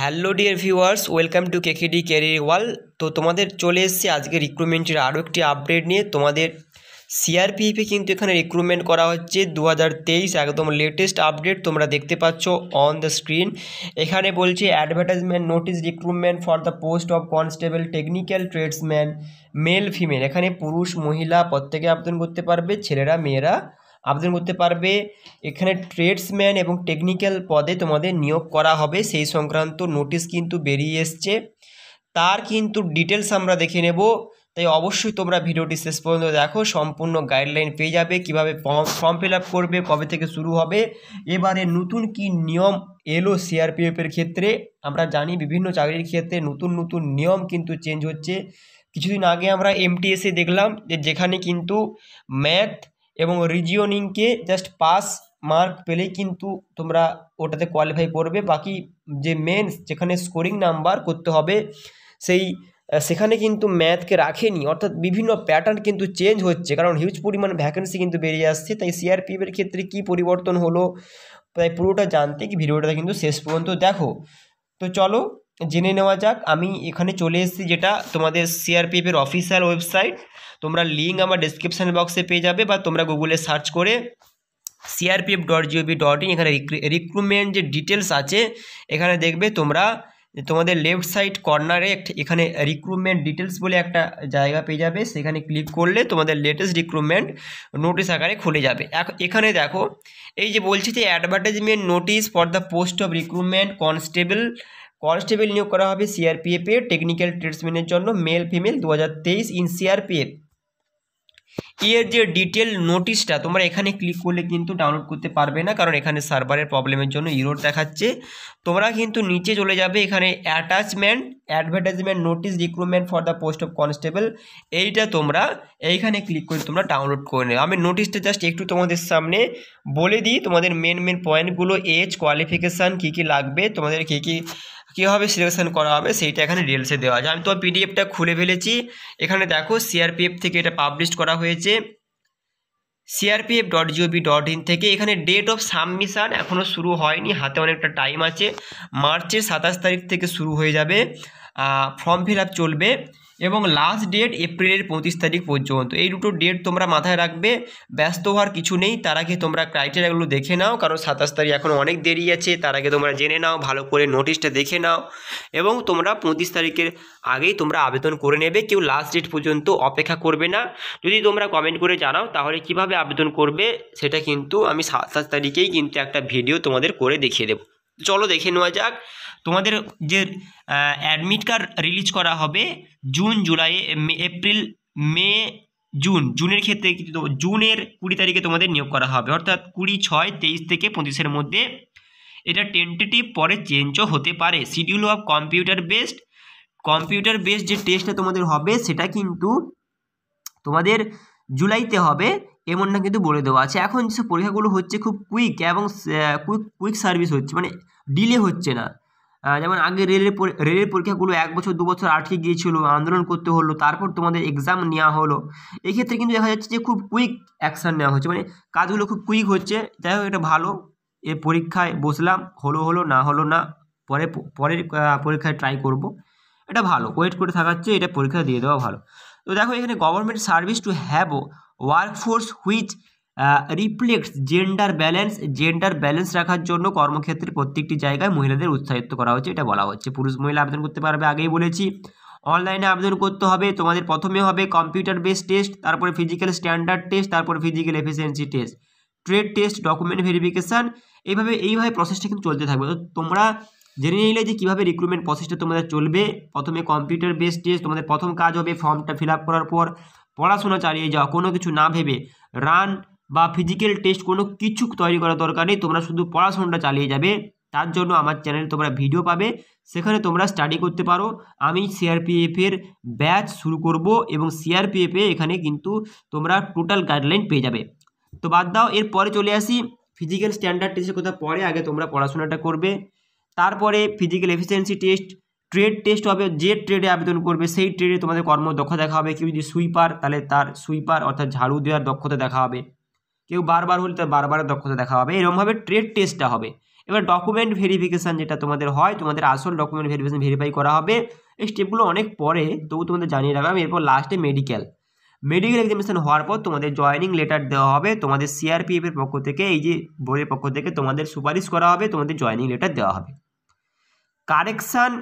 hello dear viewers welcome to KKD career wall তো তোমাদের চলে এসছে আজকে রিক্রুটমেন্টের আরও একটি আপডেট নিয়ে তোমাদের সিআরপিএফে কিন্তু এখানে রিক্রুটমেন্ট করা হচ্ছে দু একদম লেটেস্ট আপডেট তোমরা দেখতে পাচ্ছ অন দ্য স্ক্রিন এখানে বলছে advertisement notice recruitment for the post of constable technical tradesman male female এখানে পুরুষ মহিলা প্রত্যেকে আবেদন করতে পারবে ছেলেরা মেয়েরা আবেদন করতে পারবে এখানে ট্রেডসম্যান এবং টেকনিক্যাল পদে তোমাদের নিয়োগ করা হবে সেই সংক্রান্ত নোটিশ কিন্তু বেরিয়ে এসছে তার কিন্তু ডিটেলস আমরা দেখে নেব তাই অবশ্যই তোমরা ভিডিওটি শেষ পর্যন্ত দেখো সম্পূর্ণ গাইডলাইন পেয়ে যাবে কিভাবে ফর্ম ফিল আপ করবে কবে থেকে শুরু হবে এবারে নতুন কি নিয়ম এলো সিআরপিএফের ক্ষেত্রে আমরা জানি বিভিন্ন চাকরির ক্ষেত্রে নতুন নতুন নিয়ম কিন্তু চেঞ্জ হচ্ছে কিছুদিন আগে আমরা এমটিএসে দেখলাম যে যেখানে কিন্তু ম্যাথ এবং রিজিওনিংকে জাস্ট পাস মার্ক পেলেই কিন্তু তোমরা ওটাতে কোয়ালিফাই করবে বাকি যে মেন যেখানে স্কোরিং নাম্বার করতে হবে সেই সেখানে কিন্তু ম্যাথকে রাখেনি অর্থাৎ বিভিন্ন প্যাটার্ন কিন্তু চেঞ্জ হচ্ছে কারণ হিউজ পরিমাণ ভ্যাকেন্সি কিন্তু বেরিয়ে আসছে তাই সিআরপিএফের ক্ষেত্রে কি পরিবর্তন হলো তাই পুরোটা জানতে কি ভিডিওটা কিন্তু শেষ পর্যন্ত দেখো তো চলো জেনে নেওয়া যাক আমি এখানে চলে এসেছি যেটা তোমাদের সিআরপিএফের অফিসিয়াল ওয়েবসাইট তোমরা লিঙ্ক আমার ডিসক্রিপশান বক্সে পেয়ে যাবে বা তোমরা গুগলে সার্চ করে CRPF dot gov dot in এখানে রিক্রুটমেন্ট যে ডিটেলস আছে এখানে দেখবে তোমরা তোমাদের লেফট সাইড কর্নারে এখানে রিক্রুটমেন্ট ডিটেলস বলে একটা জায়গা পেয়ে যাবে সেখানে ক্লিক করলে তোমাদের লেটেস্ট রিক্রুটমেন্ট নোটিশ আকারে খুলে যাবে এখানে দেখো এই যে বলছি যে advertisement notice for the post of recruitment constable constable নিয়োগ করা হবে এর টেকনিক্যাল ট্রেডসম্যানের জন্য মেল ফিমেল দু হাজার তেইশ ইন সিআরপিএফ এর যে ডিটেল নোটিশটা তোমরা এখানে ক্লিক করলে কিন্তু ডাউনলোড করতে পারবে না কারণ এখানে সার্ভারের প্রবলেমের জন্য ইরোড দেখাচ্ছে তোমরা কিন্তু নিচে চলে যাবে এখানে attachment advertisement notice recruitment for the post of constable এইটা তোমরা এইখানে ক্লিক করে তোমরা ডাউনলোড করে নেবে আমি নোটিশটা জাস্ট একটু তোমাদের সামনে বলে দিই তোমাদের মেন মেন পয়েন্টগুলো এজ কোয়ালিফিকেশান কী কী লাগবে তোমাদের কী কী কীভাবে সিলেকশন করা হবে সেইটা এখানে রিলসে দেওয়া যায় আমি তো পিডিএফটা খুলে ফেলেছি এখানে দেখো সিআরপিএফ থেকে এটা পাবলিশ করা হয়েছে CRPF dot gov dot in থেকে এখানে ডেট অফ সাবমিশান এখনও শুরু হয়নি হাতে অনেকটা টাইম আছে মার্চের সাতাশ তারিখ থেকে শুরু হয়ে যাবে ফর্ম ফিল আপ চলবে এবং লাস্ট ডেট এপ্রিলের পঁচিশ তারিখ পর্যন্ত এই দুটো ডেট তোমরা মাথায় রাখবে ব্যস্ত হওয়ার কিছু নেই তার আগে তোমরা ক্রাইটেরিয়াগুলো দেখে নাও কারণ সাতাশ তারিখ এখন অনেক দেরি আছে তার আগে তোমরা জেনে নাও ভালো করে নোটিশটা দেখে নাও এবং তোমরা পঁচিশ তারিখের আগেই তোমরা আবেদন করে নেবে কেউ লাস্ট ডেট পর্যন্ত অপেক্ষা করবে না যদি তোমরা কমেন্ট করে জানাও তাহলে কিভাবে আবেদন করবে সেটা কিন্তু আমি সাতাশ তারিখেই কিন্তু একটা ভিডিও তোমাদের করে দেখিয়ে দেবো চলো দেখে নেওয়া যাক তোমাদের যে অ্যাডমিট কার্ড রিলিজ করা হবে June July April May June জুনের ক্ষেত্রে জুনের কুড়ি তারিখে তোমাদের নিয়োগ করা হবে অর্থাৎ কুড়ি ছয় তেইশ থেকে পঁচিশের মধ্যে এটা টেন্টেটিভ পরে চেঞ্জও হতে পারে schedule of computer based computer based যে টেস্টটা তোমাদের হবে সেটা কিন্তু তোমাদের জুলাইতে হবে এমনটা কিন্তু বলে দেওয়া আছে এখন যেসব পরীক্ষাগুলো হচ্ছে খুব কুইক এবং কুইক কুইক সার্ভিস হচ্ছে মানে ডিলে হচ্ছে না যেমন আগে রেলের রেলের পরীক্ষাগুলো এক বছর দু বছর আটকে গিয়েছিলো আন্দোলন করতে হলো তারপর তোমাদের এক্সাম নেওয়া হলো এক্ষেত্রে কিন্তু দেখা যাচ্ছে যে খুব কুইক অ্যাকশান নেওয়া হচ্ছে মানে কাজগুলো খুব কুইক হচ্ছে যাই হোক এটা ভালো এ পরীক্ষায় বসলাম হলো হলো না হলো না পরে পরের পরীক্ষায় ট্রাই করব এটা ভালো ওয়েট করে থাকাচ্ছে এটা পরীক্ষা দিয়ে দেওয়া ভালো তো দেখো এখানে government service to have workforce which reflects gender balance gender balance রাখার জন্য কর্মক্ষেত্রে প্রত্যেকটি জায়গায় মহিলাদের উৎসাহিত করা হচ্ছে এটা বলা হচ্ছে পুরুষ মহিলা আবেদন করতে পারবে আগেই বলেছি অনলাইনে আবেদন করতে হবে তোমাদের প্রথমে হবে কম্পিউটার বেস টেস্ট তারপরে ফিজিক্যাল স্ট্যান্ডার্ড টেস্ট তারপরে physical efficiency test trade test document verification এইভাবে এইভাবে প্রসেসটা কিন্তু চলতে থাকবে তো তোমরা জেনে নিলে যে কীভাবে রিক্রুটমেন্ট প্রসেসটা তোমাদের চলবে প্রথমে কম্পিউটার বেস টেস্ট তোমাদের প্রথম কাজ হবে ফর্মটা ফিল করার পর পড়াশোনা চালিয়ে যাওয়া কোনো কিছু না ভেবে রান বা ফিজিক্যাল টেস্ট কোনো কিছু তৈরি করার দরকার নেই তোমরা শুধু পড়াশোনাটা চালিয়ে যাবে তার জন্য আমার চ্যানেলে তোমরা ভিডিও পাবে সেখানে তোমরা স্টাডি করতে পারো আমি সিআরপিএফের ব্যাচ শুরু করব এবং সিআরপিএফে এখানে কিন্তু তোমরা টোটাল গাইডলাইন পেয়ে যাবে তো বাদ দাও এরপরে চলে আসি ফিজিক্যাল স্ট্যান্ডার্ড টেস্টের কথা পরে আগে তোমরা পড়াশোনাটা করবে তারপরে physical efficiency test trade test হবে যে ট্রেডে আবেদন করবে সেই ট্রেডে তোমাদের কর্মদক্ষতা দেখা হবে কেউ যদি সুইপার তাহলে তার সুইপার অর্থাৎ ঝাড়ু দেওয়ার দক্ষতা দেখা হবে কেউ বারবার হলে তার বারবার দক্ষতা দেখা হবে এরকমভাবে ট্রেড টেস্টটা হবে এবার ডকুমেন্ট ভেরিফিকেশান যেটা তোমাদের হয় তোমাদের আসল ডকুমেন্ট ভেরিফিকেশান ভেরিফাই করা হবে এই স্টেপগুলো অনেক পরে তবু তোমাদের জানিয়ে রাখলাম এরপর লাস্টে মেডিকেল মেডিকেল এক্সামিনেশান হওয়ার পর তোমাদের জয়নিং লেটার দেওয়া হবে তোমাদের সিআরপিএফের পক্ষ থেকে এই যে বোর্ডের পক্ষ থেকে তোমাদের সুপারিশ করা হবে তোমাদের জয়নিং লেটার দেওয়া হবে correction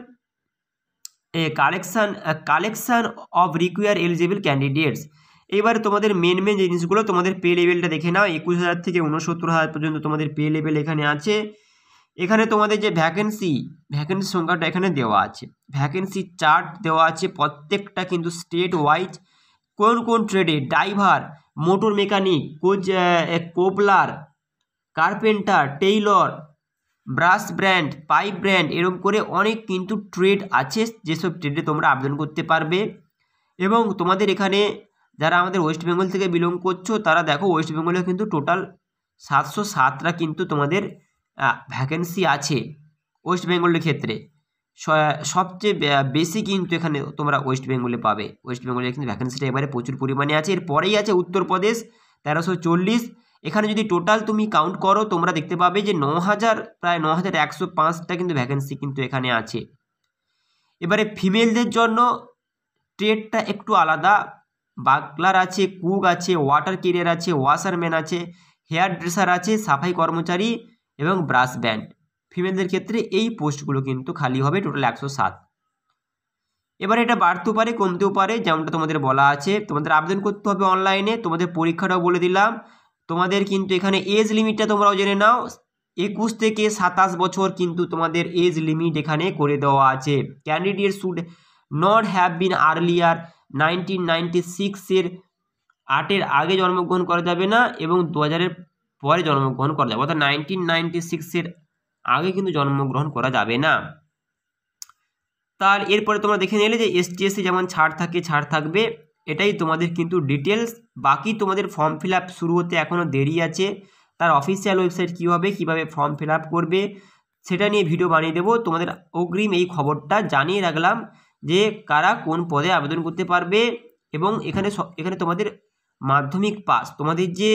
collection collection of require eligible candidates এবার তোমাদের মেন মেন জিনিসগুলো তোমাদের পে লেভেলটা দেখে নাও একুশ হাজার থেকে উনসত্তর হাজার পর্যন্ত তোমাদের পে লেভেল এখানে আছে এখানে তোমাদের যে ভ্যাকেন্সি ভ্যাকেন্সি সংখ্যাটা এখানে দেওয়া আছে ভ্যাকেন্সি চার্ট দেওয়া আছে প্রত্যেকটা কিন্তু স্টেট ওয়াইজ কোন কোন ট্রেডে driver motor mechanic coach cobbler carpenter tailor brass band pipe band এরকম করে অনেক কিন্তু ট্রেড আছে যেসব ট্রেডে তোমরা আবেদন করতে পারবে এবং তোমাদের এখানে যারা আমাদের ওয়েস্ট বেঙ্গল থেকে বিলং করছো তারা দেখো ওয়েস্ট বেঙ্গলে কিন্তু টোটাল সাতশো সাতটা কিন্তু তোমাদের ভ্যাকেন্সি আছে ওয়েস্ট বেঙ্গলের ক্ষেত্রে সবচেয়ে বেশি কিন্তু এখানে তোমরা ওয়েস্ট বেঙ্গলে পাবে ওয়েস্ট বেঙ্গলে কিন্তু ভ্যাকেন্সিটা এবারে প্রচুর পরিমাণে আছে এরপরেই আছে উত্তরপ্রদেশ তেরোশো চল্লিশ এখানে যদি টোটাল তুমি কাউন্ট করো তোমরা দেখতে পাবে যে ন হাজার প্রায় ন হাজার একশো পাঁচটা কিন্তু ভ্যাকেন্সি কিন্তু এখানে আছে এবারে ফিমেলদের জন্য ট্রেডটা একটু আলাদা বাগলার আছে কুক আছে ওয়াটার কেরিয়ার আছে ওয়াশারম্যান আছে হেয়ার ড্রেসার আছে সাফাই কর্মচারী এবং ব্রাশ ব্যান্ড ফিমেলদের ক্ষেত্রে এই পোস্টগুলো কিন্তু খালি হবে টোটাল একশো সাত এবার এটা বাড়তেও পারে কমতেও পারে যেমনটা তোমাদের বলা আছে তোমাদের আবেদন করতে হবে অনলাইনে তোমাদের পরীক্ষাটাও বলে দিলাম তোমাদের কিন্তু এখানে এজ লিমিটটা তোমরাও জেনে নাও একুশ থেকে সাতাশ বছর কিন্তু তোমাদের এজ লিমিট এখানে করে দেওয়া আছে candidate should not have been earlier nineteen ninety সিক্সের আটের আগে জন্মগ্রহণ করা যাবে না এবং দু হাজারের পরে জন্মগ্রহণ করা যাবে অর্থাৎ নাইনটিন নাইনটি সিক্সের আগে কিন্তু জন্মগ্রহণ করা যাবে না তার এরপরে তোমরা দেখে নিলে যে এসটিএসসি যেমন ছাড় থাকে ছাড় থাকবে এটাই তোমাদের কিন্তু ডিটেলস বাকি তোমাদের ফর্ম ফিল শুরু হতে এখনও দেরি আছে তার অফিসিয়াল ওয়েবসাইট কী হবে কীভাবে ফর্ম ফিল করবে সেটা নিয়ে ভিডিও বানিয়ে দেবো তোমাদের অগ্রিম এই খবরটা জানিয়ে রাখলাম যে কারা কোন পদে আবেদন করতে পারবে এবং এখানে এখানে তোমাদের মাধ্যমিক পাস তোমাদের যে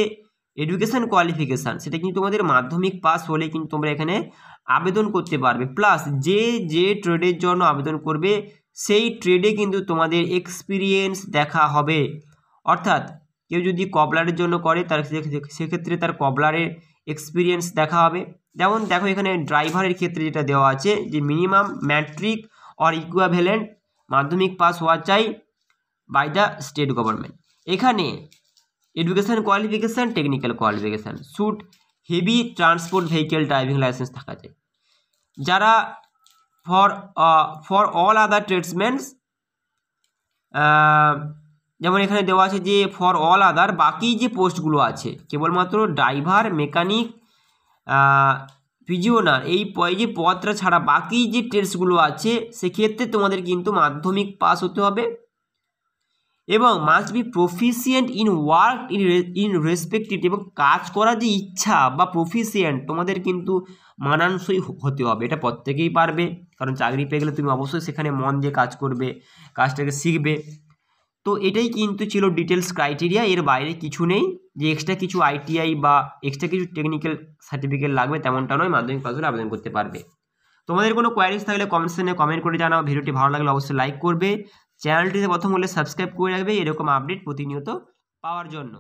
এডুকেশান কোয়ালিফিকেশান সেটা কিন্তু তোমাদের মাধ্যমিক পাস হলে কিন্তু তোমরা এখানে আবেদন করতে পারবে প্লাস যে যে ট্রেডের জন্য আবেদন করবে সেই ট্রেডে কিন্তু তোমাদের এক্সপিরিয়েন্স দেখা হবে অর্থাৎ কেউ যদি কবলারের জন্য করে তার সেক্ষেত্রে তার কবলারের এক্সপিরিয়েন্স দেখা হবে যেমন দেখো এখানে ড্রাইভারের ক্ষেত্রে যেটা দেওয়া আছে যে মিনিমাম ম্যাট্রিক অর ইকুয়াভ্যালেন্ট মাধ্যমিক পাস হওয়া চাই বাই দ্য স্টেট গভর্নমেন্ট এখানে education qualification technical qualification should heavy transport vehicle driving licence থাকা যায় যারা for for all other tradesmans যেমন এখানে দেওয়া আছে যে ফর অল আদার বাকি যে পোস্টগুলো আছে কেবলমাত্র ড্রাইভার মেকানিক না এই এই যে পথটা ছাড়া বাকি যে টেস্টগুলো আছে সেক্ষেত্রে তোমাদের কিন্তু মাধ্যমিক পাস হতে হবে এবং must be proficient in work in in respective এবং কাজ করার যে ইচ্ছা বা প্রফিসিয়েন্ট তোমাদের কিন্তু মানানসই হতে হবে এটা প্রত্যেকেই পারবে কারণ চাকরি পেয়ে গেলে তুমি অবশ্যই সেখানে মন দিয়ে কাজ করবে কাজটাকে শিখবে তো এটাই কিন্তু ছিল ডিটেলস ক্রাইটেরিয়া এর বাইরে কিছু নেই যে এক্সট্রা কিছু আইটিআই বা এক্সট্রা কিছু টেকনিক্যাল সার্টিফিকেট লাগবে তেমনটা নয় মাধ্যমিক পাস করে আবেদন করতে পারবে তোমাদের কোনো কোয়ারিজ থাকলে কমেন্ট সেকশনে কমেন্ট করে জানাও ভিডিওটি ভালো লাগলে অবশ্যই লাইক করবে চ্যানেলটিতে প্রথম হলে সাবস্ক্রাইব করে রাখবে এরকম আপডেট প্রতিনিয়ত পাওয়ার জন্য